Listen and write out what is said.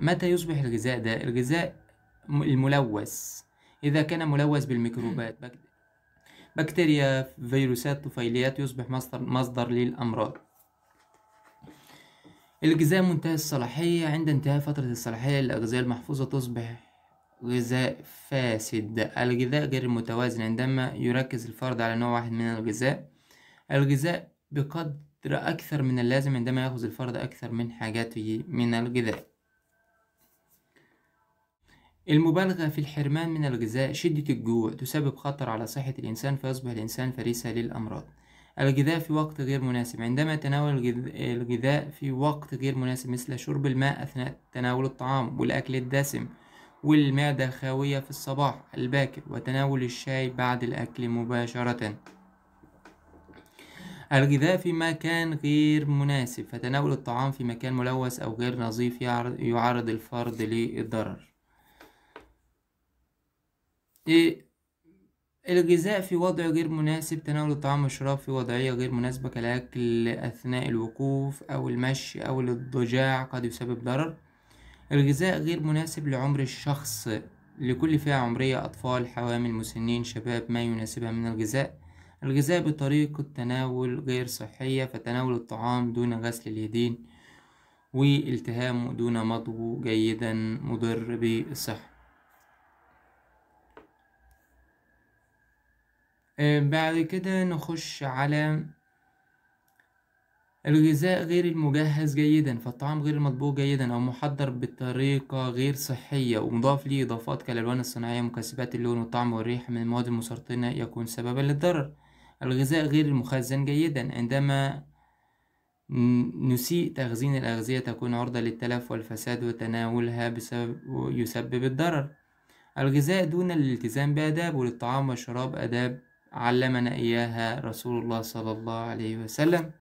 متى يصبح الغذاء ده الغذاء الملوث إذا كان ملوث بالميكروبات بكتيريا فيروسات طفيليات يصبح مصدر, مصدر للأمراض الغذاء منتهي الصلاحية عند انتهاء فترة الصلاحية للأغذية المحفوظة تصبح غذاء فاسد الغذاء غير متوازن عندما يركز الفرد على نوع واحد من الغذاء الغذاء بقدر أكثر من اللازم عندما يأخذ الفرد أكثر من حاجاته من الغذاء المبالغة في الحرمان من الغذاء شدة الجوع تسبب خطر على صحة الإنسان فيصبح الإنسان فريسة للأمراض الغذاء في وقت غير مناسب عندما تناول الغذاء في وقت غير مناسب مثل شرب الماء أثناء تناول الطعام والأكل الدسم والمعدة خاوية في الصباح الباكر وتناول الشاي بعد الأكل مباشرة الغذاء في مكان غير مناسب فتناول الطعام في مكان ملوث أو غير نظيف يعرض الفرد للضرر إيه، الغذاء في وضع غير مناسب تناول الطعام والشراب في وضعية غير مناسبة كالأكل أثناء الوقوف أو المشي أو الاضطجاع قد يسبب ضرر الغذاء غير مناسب لعمر الشخص لكل فئة عمرية أطفال حوامل مسنين شباب ما يناسبها من الغذاء الغذاء بطريقة تناول غير صحية فتناول الطعام دون غسل اليدين والتهامه دون مضغه جيدا مضر بالصحة آه، بعد كده نخش على الغذاء غير المجهز جيدا فالطعام غير المطبوخ جيدا أو محضر بطريقة غير صحية ومضاف ليه إضافات كالألوان الصناعية مكسبات اللون والطعم والريحة من المواد المسرطنة يكون سببا للضرر الغذاء غير المخزن جيدا عندما نسيء تخزين الأغذية تكون عرضة للتلف والفساد وتناولها بسبب يسبب الضرر الغذاء دون الالتزام بآداب وللطعام والشراب آداب علمنا إياها رسول الله صلى الله عليه وسلم